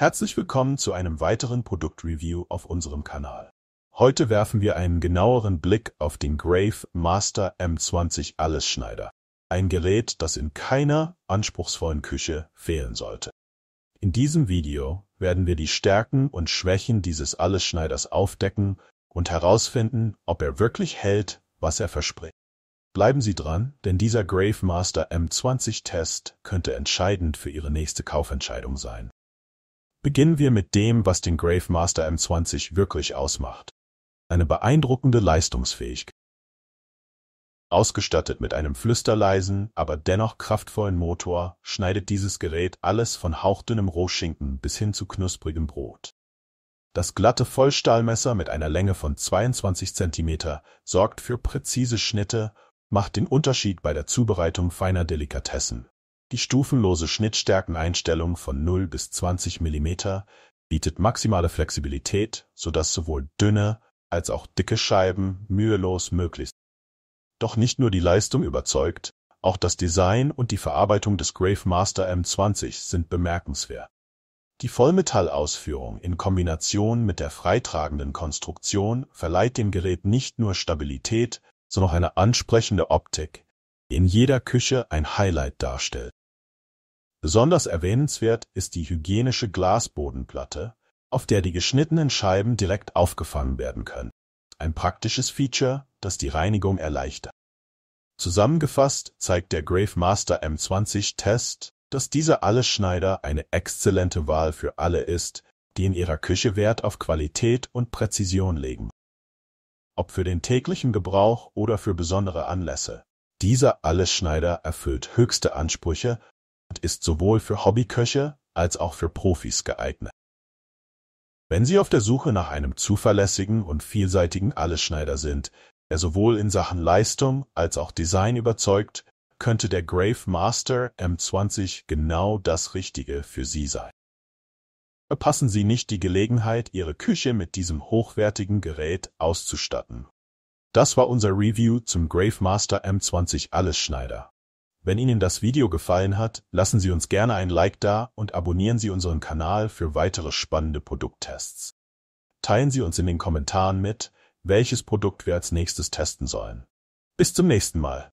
Herzlich willkommen zu einem weiteren Produktreview auf unserem Kanal. Heute werfen wir einen genaueren Blick auf den Grave Master M20 Allesschneider, ein Gerät, das in keiner anspruchsvollen Küche fehlen sollte. In diesem Video werden wir die Stärken und Schwächen dieses Allesschneiders aufdecken und herausfinden, ob er wirklich hält, was er verspricht. Bleiben Sie dran, denn dieser Grave Master M20 Test könnte entscheidend für Ihre nächste Kaufentscheidung sein. Beginnen wir mit dem, was den Gravemaster M20 wirklich ausmacht. Eine beeindruckende Leistungsfähigkeit. Ausgestattet mit einem flüsterleisen, aber dennoch kraftvollen Motor, schneidet dieses Gerät alles von hauchdünnem Rohschinken bis hin zu knusprigem Brot. Das glatte Vollstahlmesser mit einer Länge von 22 cm sorgt für präzise Schnitte, macht den Unterschied bei der Zubereitung feiner Delikatessen. Die stufenlose Schnittstärkeneinstellung von 0 bis 20 mm bietet maximale Flexibilität, sodass sowohl dünne als auch dicke Scheiben mühelos möglich sind. Doch nicht nur die Leistung überzeugt, auch das Design und die Verarbeitung des Gravemaster M20 sind bemerkenswert. Die Vollmetallausführung in Kombination mit der freitragenden Konstruktion verleiht dem Gerät nicht nur Stabilität, sondern auch eine ansprechende Optik, die in jeder Küche ein Highlight darstellt. Besonders erwähnenswert ist die hygienische Glasbodenplatte, auf der die geschnittenen Scheiben direkt aufgefangen werden können – ein praktisches Feature, das die Reinigung erleichtert. Zusammengefasst zeigt der Gravemaster M20-Test, dass dieser Allesschneider eine exzellente Wahl für alle ist, die in ihrer Küche Wert auf Qualität und Präzision legen. Ob für den täglichen Gebrauch oder für besondere Anlässe, dieser Allesschneider erfüllt höchste Ansprüche ist sowohl für Hobbyköche als auch für Profis geeignet. Wenn Sie auf der Suche nach einem zuverlässigen und vielseitigen Allesschneider sind, der sowohl in Sachen Leistung als auch Design überzeugt, könnte der Grave Master M20 genau das Richtige für Sie sein. Verpassen Sie nicht die Gelegenheit, Ihre Küche mit diesem hochwertigen Gerät auszustatten. Das war unser Review zum Grave Master M20 Allesschneider. Wenn Ihnen das Video gefallen hat, lassen Sie uns gerne ein Like da und abonnieren Sie unseren Kanal für weitere spannende Produkttests. Teilen Sie uns in den Kommentaren mit, welches Produkt wir als nächstes testen sollen. Bis zum nächsten Mal.